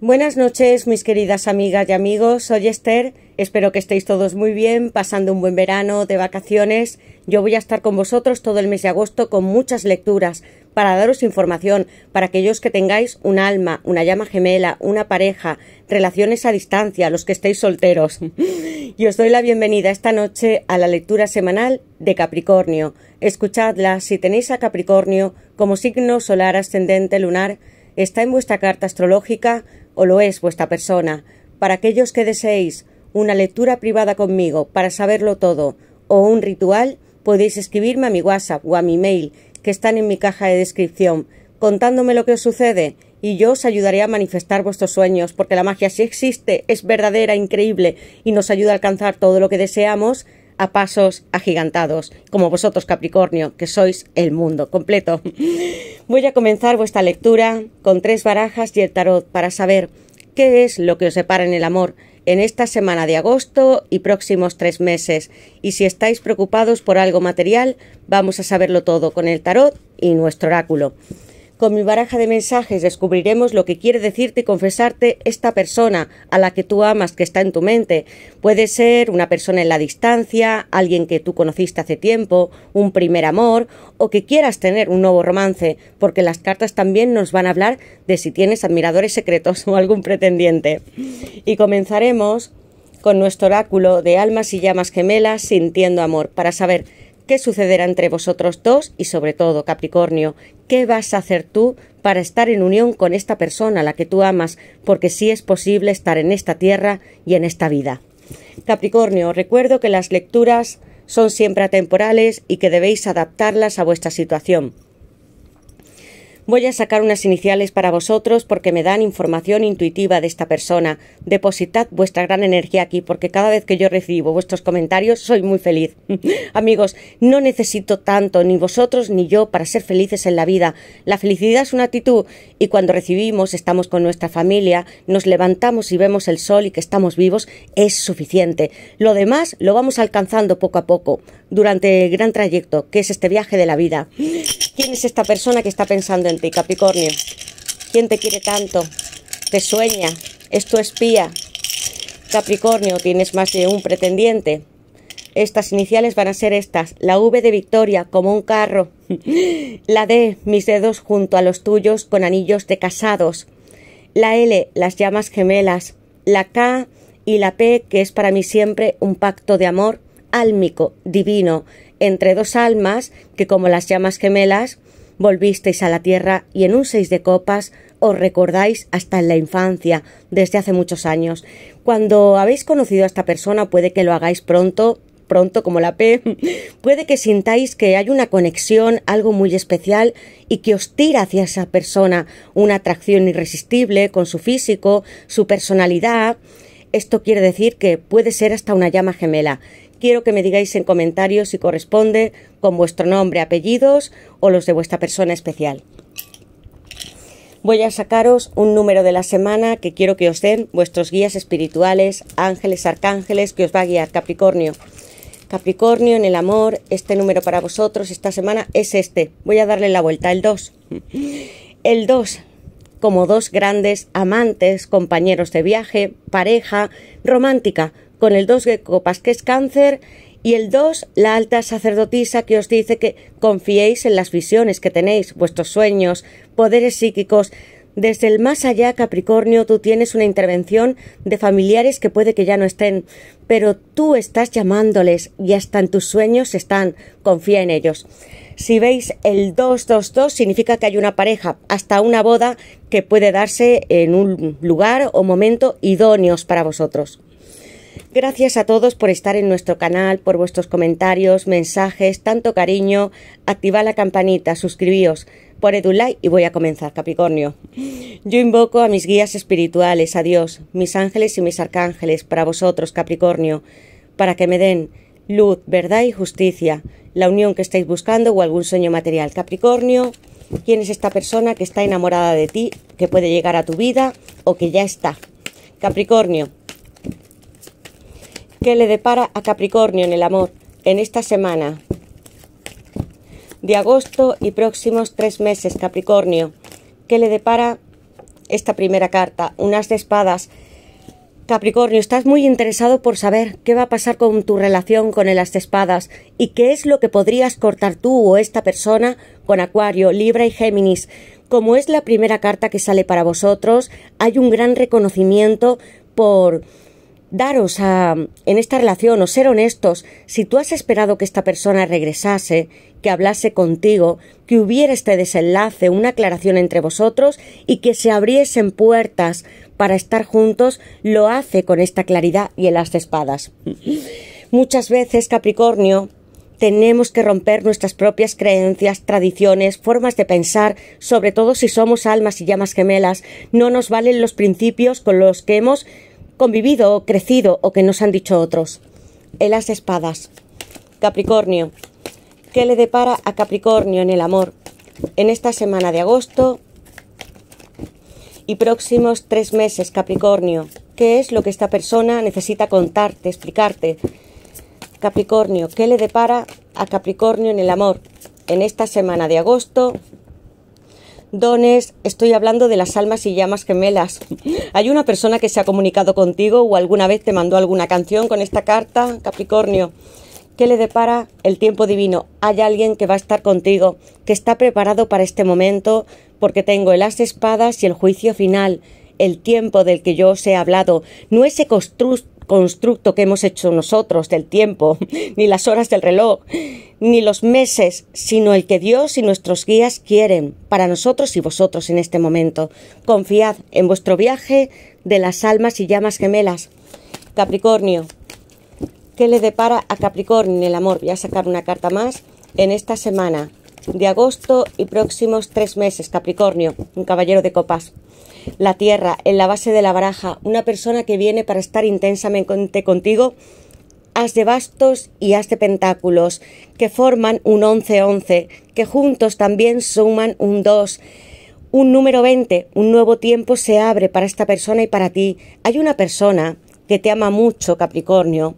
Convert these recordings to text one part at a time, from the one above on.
Buenas noches, mis queridas amigas y amigos. Soy Esther. Espero que estéis todos muy bien, pasando un buen verano de vacaciones. Yo voy a estar con vosotros todo el mes de agosto con muchas lecturas para daros información, para aquellos que tengáis un alma, una llama gemela, una pareja, relaciones a distancia, los que estéis solteros. y os doy la bienvenida esta noche a la lectura semanal de Capricornio. Escuchadla si tenéis a Capricornio como signo solar ascendente lunar está en vuestra carta astrológica o lo es vuestra persona. Para aquellos que deseéis una lectura privada conmigo para saberlo todo o un ritual, podéis escribirme a mi WhatsApp o a mi mail que están en mi caja de descripción, contándome lo que os sucede y yo os ayudaré a manifestar vuestros sueños, porque la magia sí existe, es verdadera, increíble y nos ayuda a alcanzar todo lo que deseamos a pasos agigantados, como vosotros Capricornio, que sois el mundo completo. Voy a comenzar vuestra lectura con tres barajas y el tarot para saber qué es lo que os separa en el amor en esta semana de agosto y próximos tres meses. Y si estáis preocupados por algo material, vamos a saberlo todo con el tarot y nuestro oráculo. Con mi baraja de mensajes descubriremos lo que quiere decirte y confesarte esta persona a la que tú amas que está en tu mente. Puede ser una persona en la distancia, alguien que tú conociste hace tiempo, un primer amor o que quieras tener un nuevo romance, porque las cartas también nos van a hablar de si tienes admiradores secretos o algún pretendiente. Y comenzaremos con nuestro oráculo de almas y llamas gemelas sintiendo amor para saber ¿Qué sucederá entre vosotros dos? Y sobre todo, Capricornio, ¿qué vas a hacer tú para estar en unión con esta persona, la que tú amas? Porque sí es posible estar en esta tierra y en esta vida. Capricornio, recuerdo que las lecturas son siempre atemporales y que debéis adaptarlas a vuestra situación. Voy a sacar unas iniciales para vosotros porque me dan información intuitiva de esta persona. Depositad vuestra gran energía aquí porque cada vez que yo recibo vuestros comentarios soy muy feliz. Amigos, no necesito tanto ni vosotros ni yo para ser felices en la vida. La felicidad es una actitud y cuando recibimos, estamos con nuestra familia, nos levantamos y vemos el sol y que estamos vivos, es suficiente. Lo demás lo vamos alcanzando poco a poco durante el gran trayecto que es este viaje de la vida. ¿Quién es esta persona que está pensando en Capricornio, ¿quién te quiere tanto? Te sueña, es tu espía. Capricornio, tienes más de un pretendiente. Estas iniciales van a ser estas. La V de Victoria, como un carro. La D, mis dedos junto a los tuyos con anillos de casados. La L, las llamas gemelas. La K y la P, que es para mí siempre un pacto de amor álmico, divino, entre dos almas que como las llamas gemelas volvisteis a la tierra y en un seis de copas os recordáis hasta en la infancia, desde hace muchos años. Cuando habéis conocido a esta persona puede que lo hagáis pronto pronto como la P, puede que sintáis que hay una conexión, algo muy especial y que os tira hacia esa persona, una atracción irresistible con su físico, su personalidad. Esto quiere decir que puede ser hasta una llama gemela quiero que me digáis en comentarios si corresponde con vuestro nombre, apellidos o los de vuestra persona especial. Voy a sacaros un número de la semana que quiero que os den vuestros guías espirituales, ángeles, arcángeles, que os va a guiar Capricornio. Capricornio, en el amor, este número para vosotros esta semana es este. Voy a darle la vuelta, el 2. El 2, como dos grandes amantes, compañeros de viaje, pareja, romántica, con el 2 de copas, que es cáncer, y el 2, la alta sacerdotisa que os dice que confiéis en las visiones que tenéis, vuestros sueños, poderes psíquicos. Desde el más allá, Capricornio, tú tienes una intervención de familiares que puede que ya no estén, pero tú estás llamándoles y hasta en tus sueños están, confía en ellos. Si veis el dos significa que hay una pareja, hasta una boda que puede darse en un lugar o momento idóneos para vosotros. Gracias a todos por estar en nuestro canal, por vuestros comentarios, mensajes, tanto cariño. activa la campanita, suscribíos, poned un like y voy a comenzar, Capricornio. Yo invoco a mis guías espirituales, a Dios, mis ángeles y mis arcángeles, para vosotros, Capricornio, para que me den luz, verdad y justicia, la unión que estáis buscando o algún sueño material. Capricornio, ¿quién es esta persona que está enamorada de ti, que puede llegar a tu vida o que ya está? Capricornio, ¿Qué le depara a Capricornio en el amor en esta semana de agosto y próximos tres meses, Capricornio. ¿Qué le depara esta primera carta? Unas de espadas. Capricornio, estás muy interesado por saber qué va a pasar con tu relación con el as de espadas y qué es lo que podrías cortar tú o esta persona con Acuario, Libra y Géminis. Como es la primera carta que sale para vosotros, hay un gran reconocimiento por daros a, en esta relación o ser honestos, si tú has esperado que esta persona regresase, que hablase contigo, que hubiera este desenlace, una aclaración entre vosotros y que se abriesen puertas para estar juntos, lo hace con esta claridad y el las de espadas. Muchas veces, Capricornio, tenemos que romper nuestras propias creencias, tradiciones, formas de pensar, sobre todo si somos almas y llamas gemelas. No nos valen los principios con los que hemos convivido, o crecido o que nos han dicho otros. en las espadas. Capricornio. ¿Qué le depara a Capricornio en el amor? En esta semana de agosto y próximos tres meses, Capricornio. ¿Qué es lo que esta persona necesita contarte, explicarte? Capricornio, ¿qué le depara a Capricornio en el amor? En esta semana de agosto dones, estoy hablando de las almas y llamas gemelas. ¿Hay una persona que se ha comunicado contigo o alguna vez te mandó alguna canción con esta carta, Capricornio? ¿Qué le depara el tiempo divino? Hay alguien que va a estar contigo, que está preparado para este momento, porque tengo el espadas y el juicio final, el tiempo del que yo os he hablado. No ese constructo constructo que hemos hecho nosotros del tiempo, ni las horas del reloj, ni los meses, sino el que Dios y nuestros guías quieren para nosotros y vosotros en este momento. Confiad en vuestro viaje de las almas y llamas gemelas. Capricornio. ¿Qué le depara a Capricornio el amor? Voy a sacar una carta más en esta semana de agosto y próximos tres meses, Capricornio, un caballero de copas la tierra, en la base de la baraja, una persona que viene para estar intensamente contigo, haz de bastos y haz de pentáculos, que forman un once-once, que juntos también suman un dos. Un número 20, un nuevo tiempo se abre para esta persona y para ti. Hay una persona que te ama mucho, Capricornio,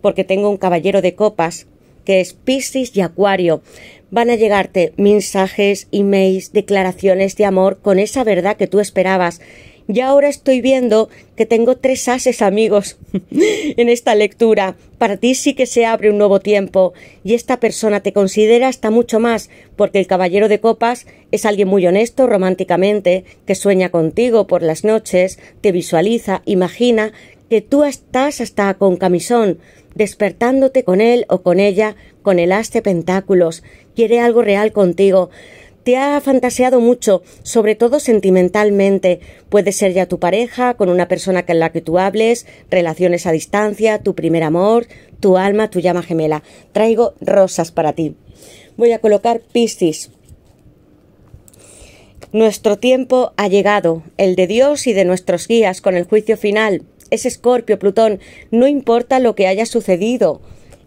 porque tengo un caballero de copas, que es Piscis y Acuario, van a llegarte mensajes, emails, declaraciones de amor con esa verdad que tú esperabas. Y ahora estoy viendo que tengo tres ases amigos en esta lectura. Para ti sí que se abre un nuevo tiempo y esta persona te considera hasta mucho más, porque el caballero de copas es alguien muy honesto románticamente, que sueña contigo por las noches, te visualiza, imagina que tú estás hasta con camisón, despertándote con él o con ella, con el haz de pentáculos, quiere algo real contigo, te ha fantaseado mucho, sobre todo sentimentalmente. Puede ser ya tu pareja, con una persona con la que tú hables, relaciones a distancia, tu primer amor, tu alma, tu llama gemela. Traigo rosas para ti. Voy a colocar Piscis. Nuestro tiempo ha llegado, el de Dios y de nuestros guías, con el juicio final es Escorpio, Plutón, no importa lo que haya sucedido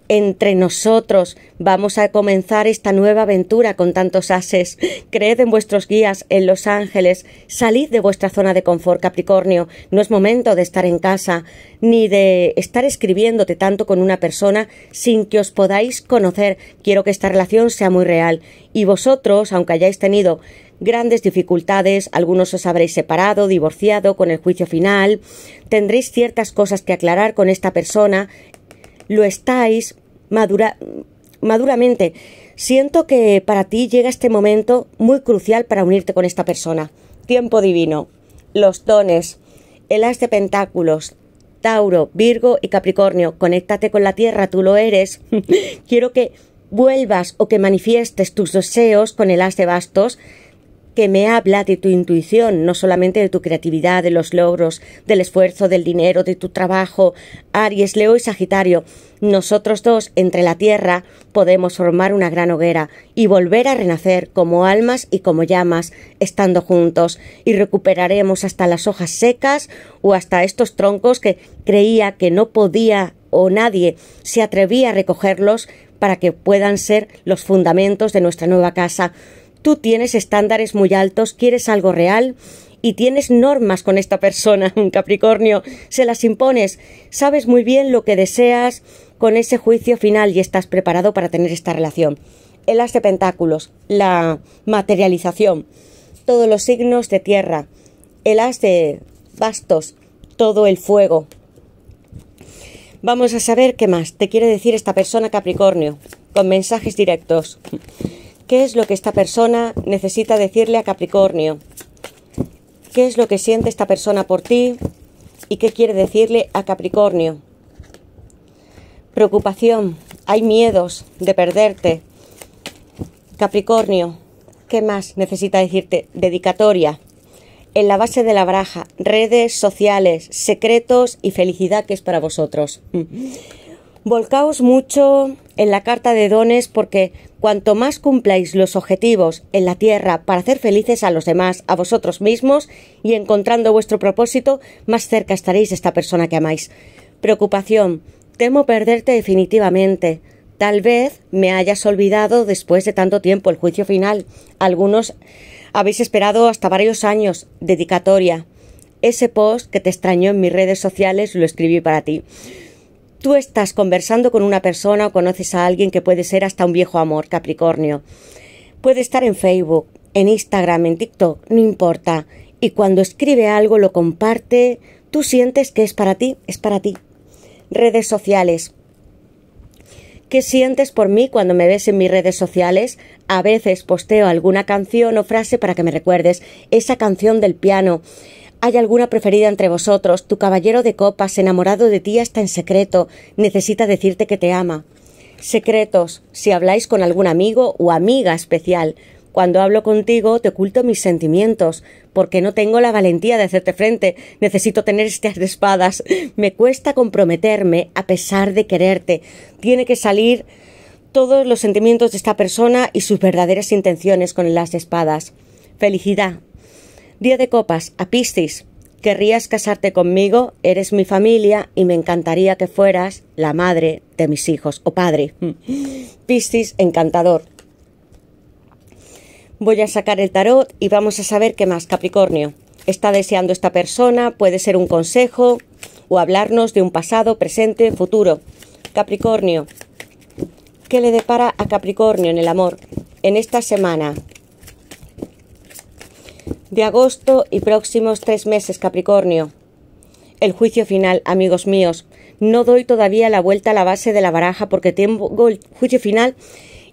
entre nosotros vamos a comenzar esta nueva aventura con tantos ases. Creed en vuestros guías, en los ángeles, salid de vuestra zona de confort, Capricornio. No es momento de estar en casa, ni de estar escribiéndote tanto con una persona sin que os podáis conocer. Quiero que esta relación sea muy real. Y vosotros, aunque hayáis tenido grandes dificultades, algunos os habréis separado, divorciado, con el juicio final, tendréis ciertas cosas que aclarar con esta persona, lo estáis madura, maduramente. Siento que para ti llega este momento muy crucial para unirte con esta persona. Tiempo divino, los dones, el as de pentáculos, Tauro, Virgo y Capricornio. Conéctate con la Tierra, tú lo eres. Quiero que vuelvas o que manifiestes tus deseos con el as de bastos que me habla de tu intuición, no solamente de tu creatividad, de los logros, del esfuerzo, del dinero, de tu trabajo. Aries, Leo y Sagitario, nosotros dos, entre la tierra, podemos formar una gran hoguera y volver a renacer como almas y como llamas, estando juntos, y recuperaremos hasta las hojas secas o hasta estos troncos que creía que no podía o nadie se atrevía a recogerlos para que puedan ser los fundamentos de nuestra nueva casa. Tú tienes estándares muy altos, quieres algo real y tienes normas con esta persona, Capricornio, se las impones, sabes muy bien lo que deseas con ese juicio final y estás preparado para tener esta relación. El as de pentáculos, la materialización, todos los signos de tierra, el as de bastos, todo el fuego. Vamos a saber qué más te quiere decir esta persona Capricornio, con mensajes directos. ¿Qué es lo que esta persona necesita decirle a Capricornio? ¿Qué es lo que siente esta persona por ti? ¿Y qué quiere decirle a Capricornio? Preocupación, hay miedos de perderte. Capricornio, ¿qué más necesita decirte? Dedicatoria. En la base de la baraja, redes sociales, secretos y felicidad que es para vosotros. Volcaos mucho en la carta de dones porque cuanto más cumpláis los objetivos en la tierra para hacer felices a los demás, a vosotros mismos y encontrando vuestro propósito, más cerca estaréis de esta persona que amáis. Preocupación. Temo perderte definitivamente. Tal vez me hayas olvidado después de tanto tiempo el juicio final. Algunos habéis esperado hasta varios años. Dedicatoria. Ese post que te extrañó en mis redes sociales lo escribí para ti tú estás conversando con una persona o conoces a alguien que puede ser hasta un viejo amor, Capricornio. Puede estar en Facebook, en Instagram, en TikTok, no importa. Y cuando escribe algo, lo comparte, tú sientes que es para ti, es para ti. Redes sociales. ¿Qué sientes por mí cuando me ves en mis redes sociales? A veces posteo alguna canción o frase para que me recuerdes esa canción del piano. ¿Hay alguna preferida entre vosotros? Tu caballero de copas, enamorado de ti está en secreto, necesita decirte que te ama. Secretos, si habláis con algún amigo o amiga especial. Cuando hablo contigo te oculto mis sentimientos, porque no tengo la valentía de hacerte frente, necesito tener estas espadas, me cuesta comprometerme a pesar de quererte, tiene que salir todos los sentimientos de esta persona y sus verdaderas intenciones con las espadas. Felicidad, Día de copas, a Piscis. Querrías casarte conmigo, eres mi familia y me encantaría que fueras la madre de mis hijos o padre. Piscis, encantador. Voy a sacar el tarot y vamos a saber qué más, Capricornio. Está deseando esta persona, puede ser un consejo o hablarnos de un pasado, presente, futuro. Capricornio. ¿Qué le depara a Capricornio en el amor en esta semana? de agosto y próximos tres meses, Capricornio. El juicio final, amigos míos. No doy todavía la vuelta a la base de la baraja porque tengo el juicio final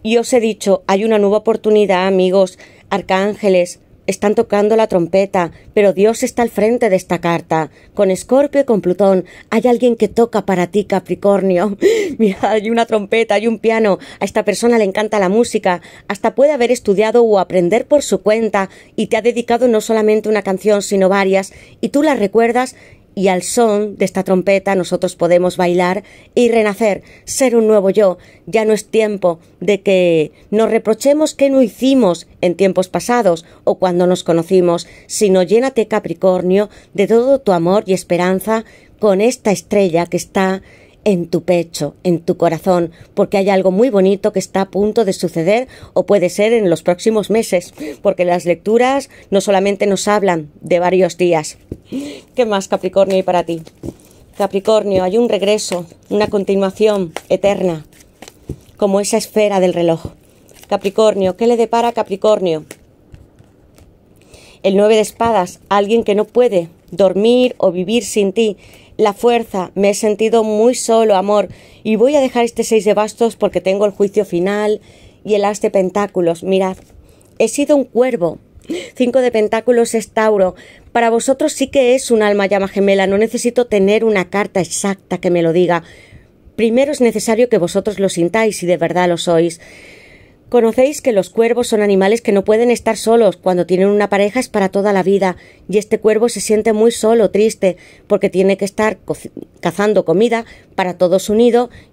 y os he dicho, hay una nueva oportunidad, amigos, arcángeles, están tocando la trompeta, pero Dios está al frente de esta carta. Con Escorpio y con Plutón hay alguien que toca para ti, Capricornio. Mira, hay una trompeta, hay un piano. A esta persona le encanta la música. Hasta puede haber estudiado o aprender por su cuenta y te ha dedicado no solamente una canción, sino varias, y tú las recuerdas y al son de esta trompeta nosotros podemos bailar y renacer, ser un nuevo yo. Ya no es tiempo de que nos reprochemos que no hicimos en tiempos pasados o cuando nos conocimos, sino llénate Capricornio de todo tu amor y esperanza con esta estrella que está en tu pecho, en tu corazón, porque hay algo muy bonito que está a punto de suceder o puede ser en los próximos meses, porque las lecturas no solamente nos hablan de varios días. ¿Qué más, Capricornio, hay para ti? Capricornio, hay un regreso, una continuación eterna, como esa esfera del reloj. Capricornio, ¿qué le depara Capricornio? El nueve de espadas, alguien que no puede dormir o vivir sin ti, la fuerza, me he sentido muy solo, amor, y voy a dejar este seis de bastos porque tengo el juicio final y el as de pentáculos. Mirad, he sido un cuervo. Cinco de pentáculos es Tauro. Para vosotros sí que es un alma llama gemela, no necesito tener una carta exacta que me lo diga. Primero es necesario que vosotros lo sintáis y de verdad lo sois. Conocéis que los cuervos son animales que no pueden estar solos. Cuando tienen una pareja es para toda la vida. Y este cuervo se siente muy solo, triste, porque tiene que estar cazando comida para todos su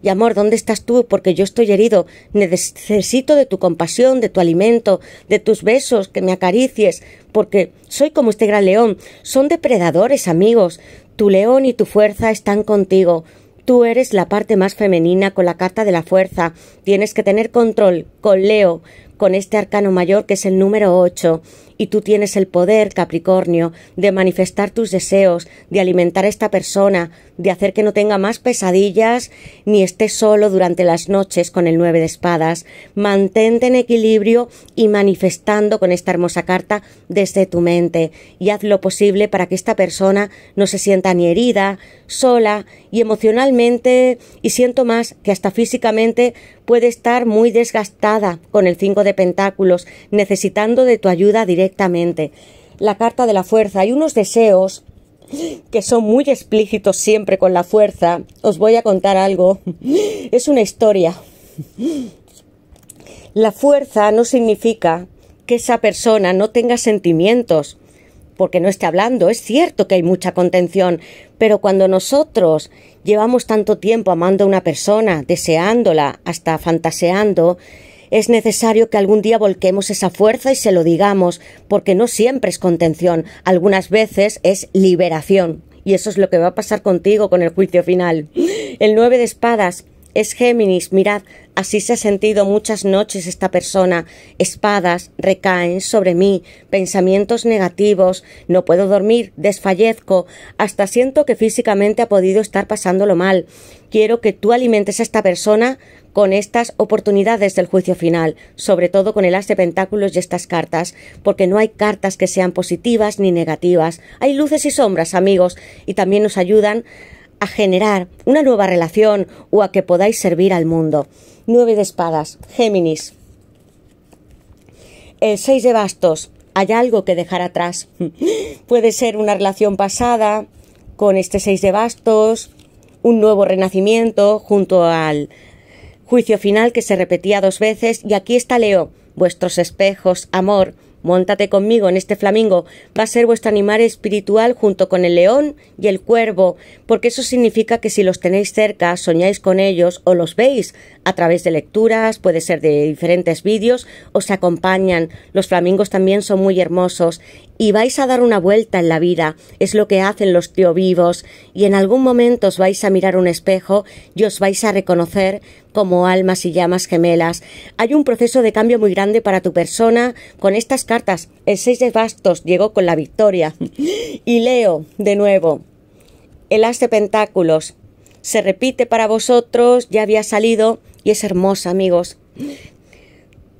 Y amor, ¿dónde estás tú? Porque yo estoy herido. Necesito de tu compasión, de tu alimento, de tus besos, que me acaricies, porque soy como este gran león. Son depredadores, amigos. Tu león y tu fuerza están contigo. Tú eres la parte más femenina con la carta de la fuerza. Tienes que tener control con Leo, con este arcano mayor que es el número ocho y tú tienes el poder, Capricornio, de manifestar tus deseos, de alimentar a esta persona, de hacer que no tenga más pesadillas ni esté solo durante las noches con el nueve de espadas. Mantente en equilibrio y manifestando con esta hermosa carta desde tu mente y haz lo posible para que esta persona no se sienta ni herida, sola y emocionalmente y siento más que hasta físicamente puede estar muy desgastada con el cinco de pentáculos, necesitando de tu ayuda directa la carta de la fuerza. Hay unos deseos que son muy explícitos siempre con la fuerza. Os voy a contar algo. Es una historia. La fuerza no significa que esa persona no tenga sentimientos, porque no esté hablando. Es cierto que hay mucha contención, pero cuando nosotros llevamos tanto tiempo amando a una persona, deseándola, hasta fantaseando, es necesario que algún día volquemos esa fuerza y se lo digamos, porque no siempre es contención, algunas veces es liberación. Y eso es lo que va a pasar contigo con el juicio final. El nueve de espadas es Géminis, mirad, Así se ha sentido muchas noches esta persona. Espadas recaen sobre mí, pensamientos negativos, no puedo dormir, desfallezco, hasta siento que físicamente ha podido estar pasándolo mal. Quiero que tú alimentes a esta persona con estas oportunidades del juicio final, sobre todo con el as de pentáculos y estas cartas, porque no hay cartas que sean positivas ni negativas. Hay luces y sombras, amigos, y también nos ayudan a generar una nueva relación o a que podáis servir al mundo. Nueve de espadas, Géminis. El seis de bastos, hay algo que dejar atrás. Puede ser una relación pasada con este seis de bastos, un nuevo renacimiento junto al juicio final que se repetía dos veces y aquí está Leo, vuestros espejos, amor, Móntate conmigo en este flamingo, va a ser vuestro animal espiritual junto con el león y el cuervo, porque eso significa que si los tenéis cerca, soñáis con ellos o los veis a través de lecturas, puede ser de diferentes vídeos, os acompañan. Los flamingos también son muy hermosos y vais a dar una vuelta en la vida, es lo que hacen los vivos y en algún momento os vais a mirar un espejo y os vais a reconocer como almas y llamas gemelas. Hay un proceso de cambio muy grande para tu persona con estas cartas. El 6 de bastos llegó con la victoria. Y leo de nuevo. El as de pentáculos. Se repite para vosotros, ya había salido y es hermosa, amigos.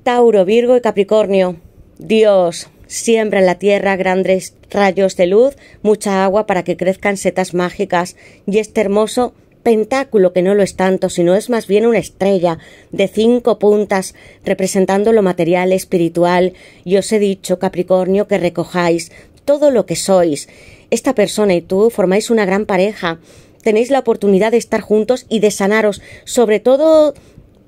Tauro, Virgo y Capricornio. Dios, siembra en la tierra grandes rayos de luz, mucha agua para que crezcan setas mágicas y este hermoso pentáculo que no lo es tanto, sino es más bien una estrella de cinco puntas representando lo material, espiritual. Y os he dicho, Capricornio, que recojáis todo lo que sois. Esta persona y tú formáis una gran pareja. Tenéis la oportunidad de estar juntos y de sanaros, sobre todo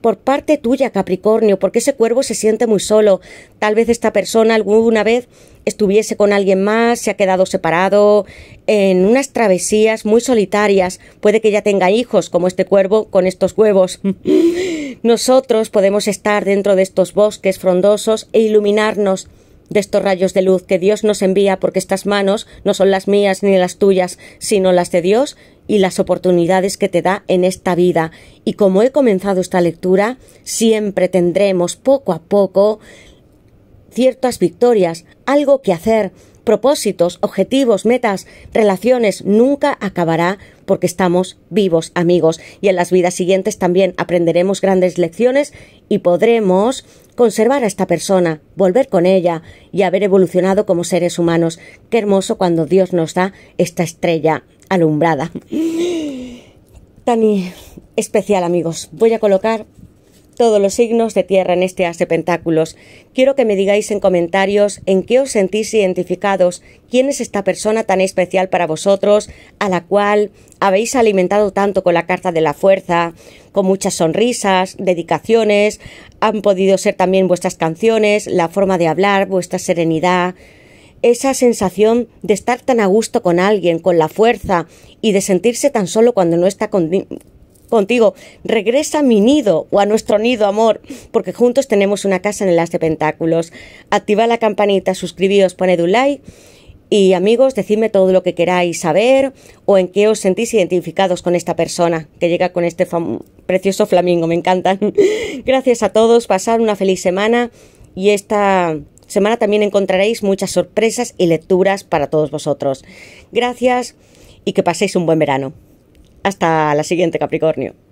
por parte tuya, Capricornio, porque ese cuervo se siente muy solo. Tal vez esta persona alguna vez estuviese con alguien más, se ha quedado separado, en unas travesías muy solitarias. Puede que ya tenga hijos, como este cuervo con estos huevos. Nosotros podemos estar dentro de estos bosques frondosos e iluminarnos de estos rayos de luz que Dios nos envía porque estas manos no son las mías ni las tuyas, sino las de Dios, y las oportunidades que te da en esta vida. Y como he comenzado esta lectura, siempre tendremos poco a poco ciertas victorias, algo que hacer, propósitos, objetivos, metas, relaciones, nunca acabará porque estamos vivos, amigos, y en las vidas siguientes también aprenderemos grandes lecciones y podremos conservar a esta persona, volver con ella y haber evolucionado como seres humanos. Qué hermoso cuando Dios nos da esta estrella alumbrada. Tan especial, amigos. Voy a colocar todos los signos de tierra en este as de pentáculos. Quiero que me digáis en comentarios en qué os sentís identificados, quién es esta persona tan especial para vosotros, a la cual habéis alimentado tanto con la carta de la fuerza, con muchas sonrisas, dedicaciones, han podido ser también vuestras canciones, la forma de hablar, vuestra serenidad, esa sensación de estar tan a gusto con alguien, con la fuerza y de sentirse tan solo cuando no está contigo. Regresa a mi nido o a nuestro nido, amor, porque juntos tenemos una casa en el As de Pentáculos. Activa la campanita, suscribíos, poned un like. Y amigos, decidme todo lo que queráis saber o en qué os sentís identificados con esta persona que llega con este precioso flamingo, me encantan. Gracias a todos, pasar una feliz semana y esta semana también encontraréis muchas sorpresas y lecturas para todos vosotros. Gracias y que paséis un buen verano. Hasta la siguiente, Capricornio.